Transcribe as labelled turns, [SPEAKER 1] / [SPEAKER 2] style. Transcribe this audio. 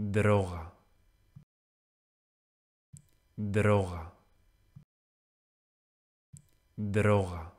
[SPEAKER 1] droga, droga, droga.